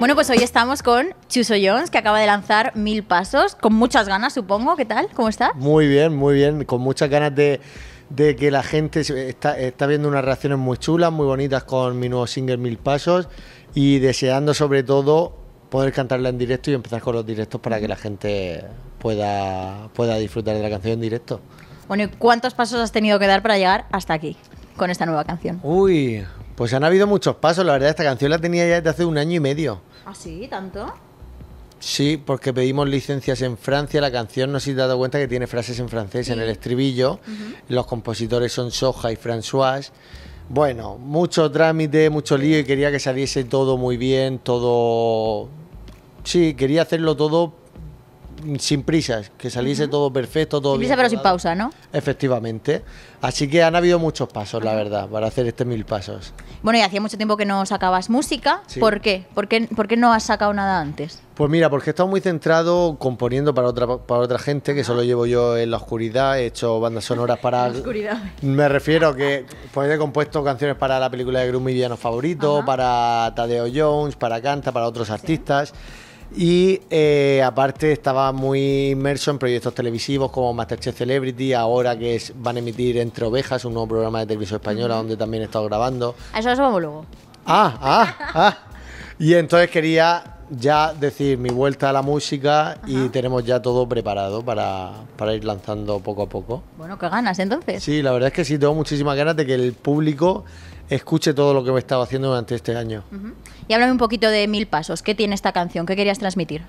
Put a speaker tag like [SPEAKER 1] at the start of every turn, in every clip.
[SPEAKER 1] Bueno, pues hoy estamos con Chuso Jones, que acaba de lanzar Mil Pasos, con muchas ganas, supongo. ¿Qué tal? ¿Cómo estás?
[SPEAKER 2] Muy bien, muy bien, con muchas ganas de, que la gente está, viendo unas reacciones muy chulas, muy bonitas con mi nuevo single Mil Pasos y deseando sobre todo poder cantarla en directo y empezar con los directos para que la gente pueda, pueda disfrutar de la canción en directo.
[SPEAKER 1] Bueno, ¿y cuántos pasos has tenido que dar para llegar hasta aquí con esta nueva canción?
[SPEAKER 2] Uy, pues han habido muchos pasos, la verdad esta canción la tenía ya desde hace un año y medio.
[SPEAKER 1] ¿Ah, ¿Tanto?
[SPEAKER 2] Sí, porque pedimos licencias en Francia. La canción, no sé si te has dado cuenta que tiene frases en francés en el estribillo. Los compositores son Soja y François. Bueno, mucho trámite, mucho lío y quería que saliese todo muy bien, todo... Sí, quería hacerlo todo sin prisas, que saliese todo perfecto, todo sin pero sin pausa, ¿no? Efectivamente. Así que han habido muchos pasos, la verdad, para hacer este mil pasos.
[SPEAKER 1] Bueno, y hacía mucho tiempo que no sacabas música. ¿Por, qué? ¿Por qué? no has sacado nada antes?
[SPEAKER 2] Pues mira, porque he estado muy centrado componiendo para otra, para otra gente, que solo llevo yo en la oscuridad, he hecho bandas sonoras para... oscuridad. Me refiero a que pues, he compuesto canciones para la película de Grumidiano favorito, para Tadeo Jones, para Canta, para otros artistas. Y eh, aparte estaba muy inmerso en proyectos televisivos como Masterchef Celebrity, ahora que van a emitir Entre Ovejas, un nuevo programa de televisión española donde también he estado grabando.
[SPEAKER 1] Ah, eso, lo vamos luego.
[SPEAKER 2] Ah, ah, ah. Y entonces quería ya decir mi vuelta a la música y tenemos ya todo preparado para, para, ir lanzando poco a poco.
[SPEAKER 1] Bueno, qué ganas entonces.
[SPEAKER 2] Sí, la verdad es que sí, tengo muchísimas ganas de que el público escuche todo lo que he estado haciendo durante este año.
[SPEAKER 1] Y háblame un poquito de Mil Pasos. ¿Qué tiene esta canción? ¿Qué querías transmitir?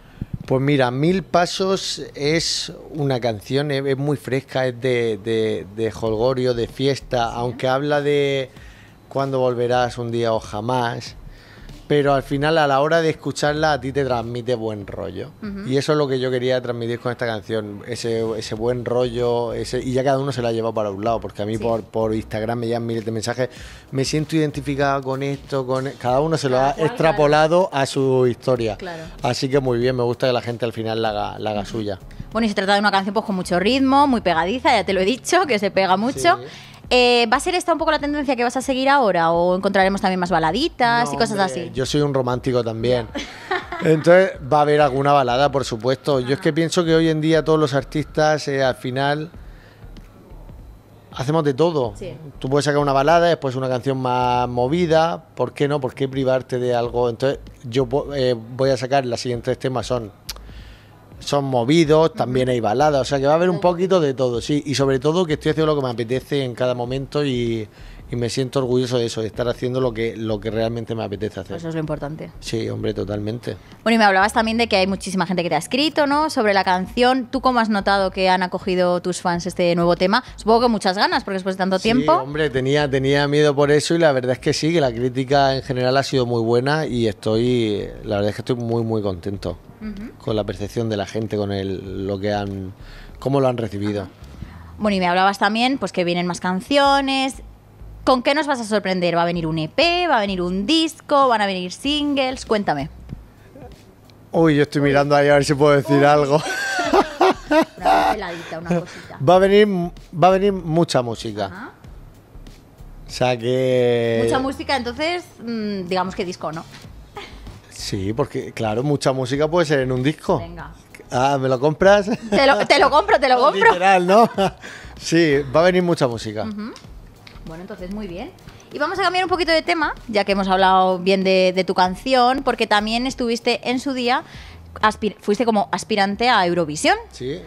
[SPEAKER 2] Pues mira, Mil Pasos es una canción, es, muy fresca, es de, de, de holgorio, de fiesta, aunque habla de cuándo volverás un día o jamás pero al final a la hora de escucharla a ti te transmite buen rollo. Y eso es lo que yo quería transmitir con esta canción, ese, buen rollo, y ya cada uno se la llevado para un lado, porque a mí por, Instagram me llegan miles de mensajes, me siento identificada con esto, con cada uno se lo ha extrapolado a su historia. Así que muy bien, me gusta que la gente al final la haga, suya.
[SPEAKER 1] Bueno, y se trata de una canción pues con mucho ritmo, muy pegadiza, ya te lo he dicho, que se pega mucho. Sí. Eh, ¿Va a ser esta un poco la tendencia que vas a seguir ahora o encontraremos también más baladitas y cosas así?
[SPEAKER 2] Yo soy un romántico también. Entonces va a haber alguna balada, por supuesto. Yo es que pienso que hoy en día todos los artistas eh, al final hacemos de todo. Tú puedes sacar una balada, después una canción más movida. ¿Por qué no? ¿Por qué privarte de algo? Entonces yo eh, voy a sacar, las siguientes temas son son movidos, también hay baladas, o sea que va a haber un poquito de todo, sí, y sobre todo que estoy haciendo lo que me apetece en cada momento y y me siento orgulloso de eso, de estar haciendo lo que, lo que realmente me apetece hacer. Eso es lo importante. Sí, hombre, totalmente.
[SPEAKER 1] Bueno, y me hablabas también de que hay muchísima gente que te ha escrito, ¿no? Sobre la canción. ¿Tú cómo has notado que han acogido tus fans este nuevo tema? Supongo que muchas ganas, porque después de tanto sí, tiempo.
[SPEAKER 2] hombre, tenía, tenía miedo por eso y la verdad es que sí, que la crítica en general ha sido muy buena y estoy, la verdad es que estoy muy, muy contento con la percepción de la gente, con el, lo que han, cómo lo han recibido.
[SPEAKER 1] Bueno, y me hablabas también, pues que vienen más canciones, ¿Con qué nos vas a sorprender? ¿Va a venir un EP? ¿Va a venir un disco? ¿Van a venir singles? Cuéntame.
[SPEAKER 2] Uy, yo estoy mirando ahí a ver si puedo decir algo. una peladita, una cosita. Va a venir, va a venir mucha música. O sea que. Mucha
[SPEAKER 1] música, entonces, mm, digamos que disco, ¿no?
[SPEAKER 2] Sí, porque, claro, mucha música puede ser en un disco. Venga. Ah, ¿me lo compras? Te lo, te compro, te lo compro. Literal, ¿no? Sí, va a venir mucha música.
[SPEAKER 1] Bueno, entonces muy bien. Y vamos a cambiar un poquito de tema, ya que hemos hablado bien de, tu canción, porque también estuviste en su día, fuiste como aspirante a Eurovisión. Sí.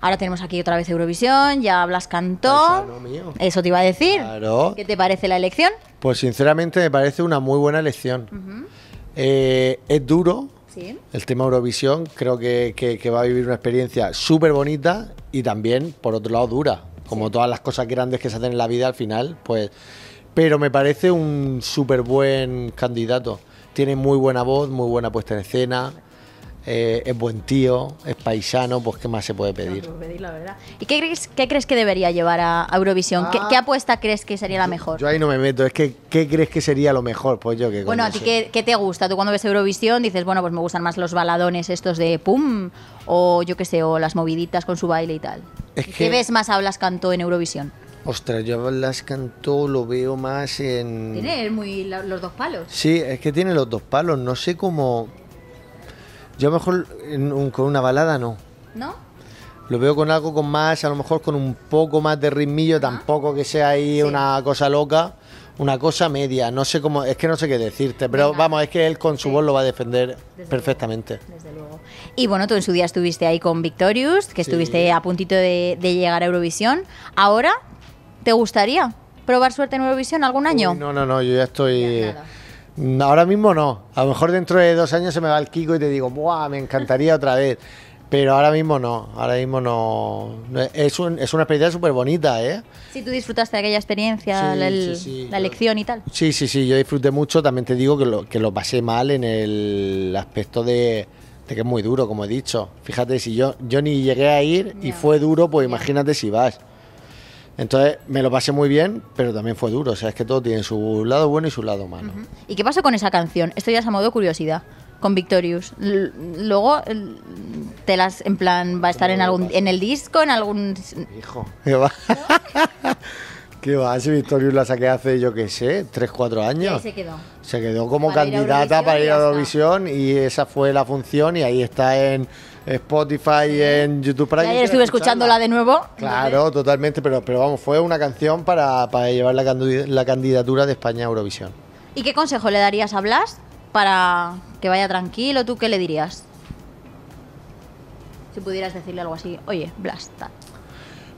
[SPEAKER 1] Ahora tenemos aquí otra vez Eurovisión, ya hablas cantó. Eso te iba a decir.
[SPEAKER 2] Claro. ¿Qué
[SPEAKER 1] te parece la elección?
[SPEAKER 2] Pues sinceramente me parece una muy buena elección. Eh, es duro. ¿Sí? El tema Eurovisión creo que va a vivir una experiencia súper bonita y también, por otro lado, dura como todas las cosas grandes que se hacen en la vida al final, pues... Pero me parece un súper buen candidato. Tiene muy buena voz, muy buena puesta en escena. Eh, es buen tío, es paisano, pues ¿qué más se puede pedir?
[SPEAKER 1] la verdad. ¿Y qué crees, qué crees que debería llevar a Eurovisión? ¿Qué, ah. apuesta crees que sería la mejor? Yo,
[SPEAKER 2] ahí no me meto, es que ¿qué crees que sería lo mejor? Pues yo que... Bueno, ¿a ti qué,
[SPEAKER 1] qué, te gusta? ¿Tú cuando ves Eurovisión dices, bueno, pues me gustan más los baladones estos de pum? O yo qué sé, o las moviditas con su baile y tal. ¿Qué ves más hablas Blas Cantó en Eurovisión?
[SPEAKER 2] Ostras, yo a Blas Cantó lo veo más en... Tiene
[SPEAKER 1] muy los dos palos.
[SPEAKER 2] Sí, es que tiene los dos palos. No sé cómo... Yo a lo mejor con una balada no. ¿No? Lo veo con algo con más, a lo mejor con un poco más de ritmillo, ah. tampoco que sea ahí una cosa loca una cosa media. No sé cómo, es que no sé qué decirte, pero vamos, es que él con su voz lo va a defender perfectamente. desde luego.
[SPEAKER 1] Y bueno, tú en su día estuviste ahí con Victorious, que estuviste a puntito de, llegar a Eurovisión. Ahora, ¿te gustaría probar suerte en Eurovisión algún año?
[SPEAKER 2] no, no, no, yo ya estoy. ahora mismo no. A lo mejor dentro de dos años se me va el Kiko y te digo, ¡buah! Me encantaría otra vez. Pero ahora mismo no, ahora mismo no. Es, es una experiencia súper bonita, ¿eh?
[SPEAKER 1] Sí, tú disfrutaste de aquella experiencia, la, elección y tal.
[SPEAKER 2] Sí, sí, sí, yo disfruté mucho. También te digo que lo, que lo pasé mal en el aspecto de, de, que es muy duro, como he dicho. Fíjate, si yo, yo ni llegué a ir y fue duro, pues imagínate si vas. Entonces me lo pasé muy bien, pero también fue duro. O sea, es que todo tiene su lado bueno y su lado malo.
[SPEAKER 1] ¿Y qué pasó con esa canción? Esto ya es a modo curiosidad con Victorious. luego en plan, va a estar en algún, en el disco, en algún...
[SPEAKER 2] Hijo, ¿qué va? ¿Qué va? Victorius la saqué hace, yo qué sé, 3, 4 años. se quedó. Se quedó como candidata para ir a Eurovisión y, esa fue la función y ahí está en Spotify y en YouTube. Para ayer estuve escuchándola
[SPEAKER 1] de nuevo. Claro,
[SPEAKER 2] totalmente, pero, pero vamos, fue una canción para, llevar la, la candidatura de España a Eurovisión.
[SPEAKER 1] ¿Y qué consejo le darías a Blas para que vaya tranquilo? ¿Tú qué le dirías? pudieras decirle algo así, oye, tal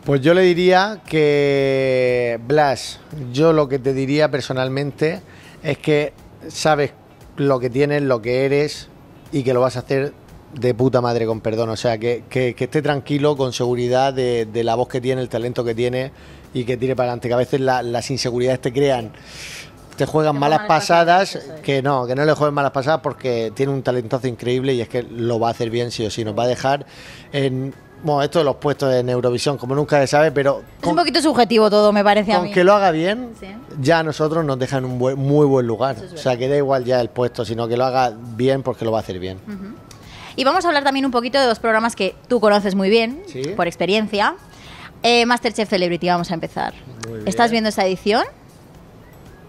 [SPEAKER 2] Pues yo le diría que, Blas, yo lo que te diría personalmente es que sabes lo que tienes, lo que eres y que lo vas a hacer de puta madre, con perdón. O sea, que, esté tranquilo, con seguridad de, la voz que tiene, el talento que tiene y que tire para adelante. Que a veces las inseguridades te crean te juegan malas, pasadas, que no, que no le jueguen malas pasadas porque tiene un talentazo increíble y es que lo va a hacer bien sí o sí, nos va a dejar en... Bueno, esto de los puestos de Eurovisión, como nunca se sabe, pero...
[SPEAKER 1] es un poquito subjetivo todo, me parece. a mí.
[SPEAKER 2] lo haga bien, ya a nosotros nos dejan en un muy buen lugar. o sea, que da igual ya el puesto, sino que lo haga bien porque lo va a hacer bien.
[SPEAKER 1] Y vamos a hablar también un poquito de dos programas que tú conoces muy bien, por experiencia. Eh, Masterchef Celebrity, vamos a empezar. ¿Estás viendo esta edición?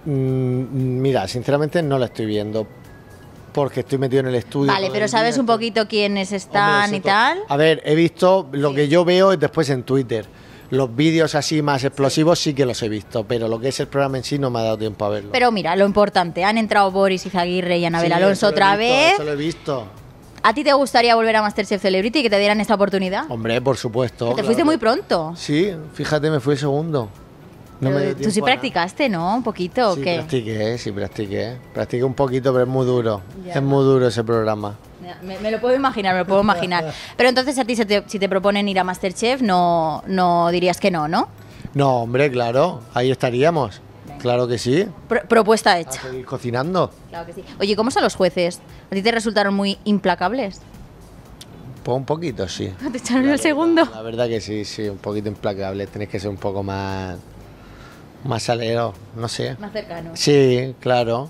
[SPEAKER 2] Mm, mira, sinceramente no la estoy viendo porque estoy metido en el estudio. Vale, pero sabes
[SPEAKER 1] un poquito quiénes están y tal.
[SPEAKER 2] A ver, he visto lo que yo veo después en Twitter. Los vídeos así más explosivos sí. que los he visto, pero lo que es el programa en sí no me ha dado tiempo a verlo.
[SPEAKER 1] Pero mira, lo importante, han entrado Boris Izaguirre y Anabel Alonso otra vez. vez. Eso
[SPEAKER 2] lo he visto.
[SPEAKER 1] ¿A ti te gustaría volver a Masterchef Celebrity y que te dieran esta oportunidad?
[SPEAKER 2] Hombre, por supuesto. Te fuiste
[SPEAKER 1] muy pronto.
[SPEAKER 2] Sí, fíjate, me fui segundo. Tú sí
[SPEAKER 1] practicaste, ¿no? Un poquito, sí, ¿o qué?
[SPEAKER 2] practiqué, sí practiqué. Practiqué un poquito, pero es muy duro. Es muy duro ese programa.
[SPEAKER 1] me, lo puedo imaginar, me lo puedo imaginar. Pero entonces a ti, si te, proponen ir a Masterchef, no, no dirías que no, ¿no?
[SPEAKER 2] No, hombre, claro. Ahí estaríamos. Claro que sí.
[SPEAKER 1] propuesta hecha. A
[SPEAKER 2] seguir cocinando. Claro
[SPEAKER 1] que sí. Oye, ¿cómo son los jueces? ¿A ti te resultaron muy implacables?
[SPEAKER 2] Pues un poquito, sí.
[SPEAKER 1] Te echaron el segundo.
[SPEAKER 2] La verdad que sí, sí, un poquito implacable. Tenés que ser un poco más más alero, no sé. Más cercano. Sí, claro.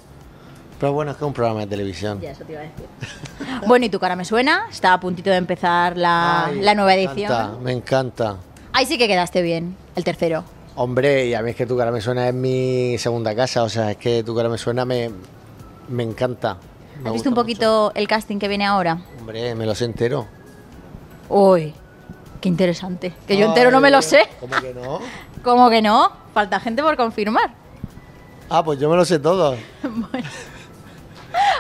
[SPEAKER 2] Pero bueno, es que es un programa de televisión. Ya, eso
[SPEAKER 1] te iba a decir. bueno, y tu cara me suena. Está a puntito de empezar la, la nueva edición. Encanta,
[SPEAKER 2] me encanta.
[SPEAKER 1] Ahí sí que quedaste bien, el tercero.
[SPEAKER 2] Hombre, y a mí es que tu cara me suena es mi segunda casa. O sea, es que tu cara me suena me, me encanta. ¿Has visto un
[SPEAKER 1] poquito el casting que viene ahora?
[SPEAKER 2] Hombre, me lo sé entero. Uy, qué interesante. Que yo entero no me lo sé. ¿Cómo que no?
[SPEAKER 1] ¿Cómo que no? Falta gente por confirmar.
[SPEAKER 2] Ah, pues yo me lo sé todo. bueno.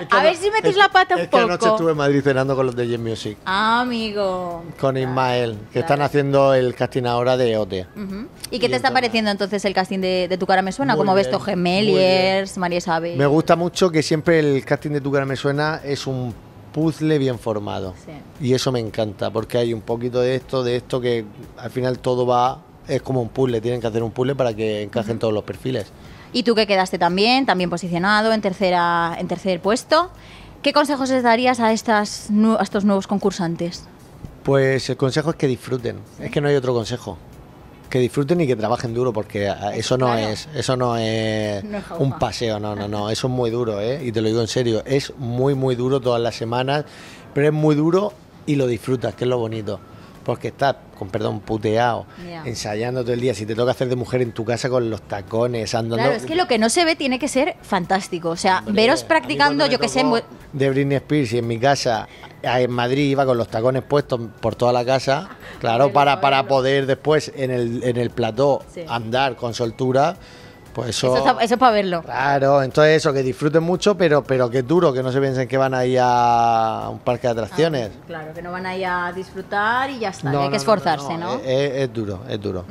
[SPEAKER 1] a ver si metes la pata un poco. Es que anoche estuve
[SPEAKER 2] en Madrid cenando con los de Jim Music.
[SPEAKER 1] Ah, amigo.
[SPEAKER 2] Con Ismael, que están haciendo el casting ahora de Ote.
[SPEAKER 1] ¿Y, qué te está pareciendo entonces el casting de, Tu cara me suena? ¿Cómo ves, Gemeliers, María Sabe? Me
[SPEAKER 2] gusta mucho que siempre el casting de Tu cara me suena es un puzzle bien formado. Sí. Y eso me encanta, porque hay un poquito de esto, de esto, que al final todo va es como un puzzle, tienen que hacer un puzzle para que encajen todos los perfiles.
[SPEAKER 1] Y tú que quedaste también, también posicionado en, tercera, en tercer puesto, ¿qué consejos les darías a, estos nuevos concursantes?
[SPEAKER 2] Pues el consejo es que disfruten, es que no hay otro consejo. Que disfruten y que trabajen duro, porque ah, eso no es, eso no un paseo, no, no, no, eso es muy duro, ¿eh? y te lo digo en serio, es muy, muy duro todas las semanas, pero es muy duro y lo disfrutas, que es lo bonito porque estás, con perdón, puteado, ensayando todo el día. Si te toca hacer de mujer en tu casa con los tacones, andando. Claro, es que lo
[SPEAKER 1] que no se ve tiene que ser fantástico. O sea, veros practicando, yo que sé.
[SPEAKER 2] De Britney Spears, y en mi casa, en Madrid, iba con los tacones puestos por toda la casa, claro, para, para poder después en el, en el plató andar con soltura. Pues eso, eso, es para verlo. Claro, entonces eso, que disfruten mucho, pero, pero que es duro, que no se piensen que van a ir a un parque de ah, atracciones.
[SPEAKER 1] claro, que no van a a disfrutar y ya está, que hay que esforzarse, ¿no? Eh,
[SPEAKER 2] eh, es, duro, es duro.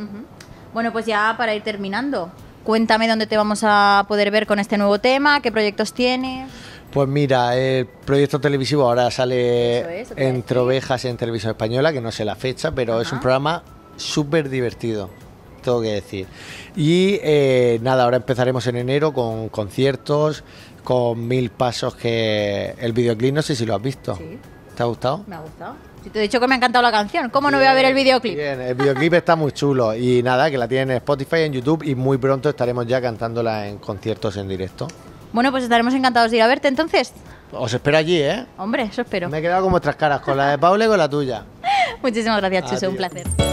[SPEAKER 1] Bueno, pues ya para ir terminando, cuéntame dónde te vamos a poder ver con este nuevo tema, qué proyectos tienes.
[SPEAKER 2] Pues mira, el proyecto televisivo ahora sale entre ovejas en televisión española, que no sé la fecha, pero es un programa súper divertido tengo que decir. Y eh, nada, ahora empezaremos en enero con conciertos, con mil pasos que el videoclip, no sé si lo has visto. ¿Te ha gustado?
[SPEAKER 1] Me ha gustado. Si te he dicho que me ha encantado la canción, ¿cómo no voy a ver el videoclip? Bien,
[SPEAKER 2] el videoclip está muy chulo y nada, que la tienen en Spotify, en YouTube y muy pronto estaremos ya cantándola en conciertos en directo.
[SPEAKER 1] Bueno, pues estaremos encantados de ir a verte entonces.
[SPEAKER 2] Os espero allí, ¿eh? Hombre, eso espero. Me he quedado con vuestras caras, con la de Paula y con la tuya.
[SPEAKER 1] Muchísimas gracias, Chuso, un placer.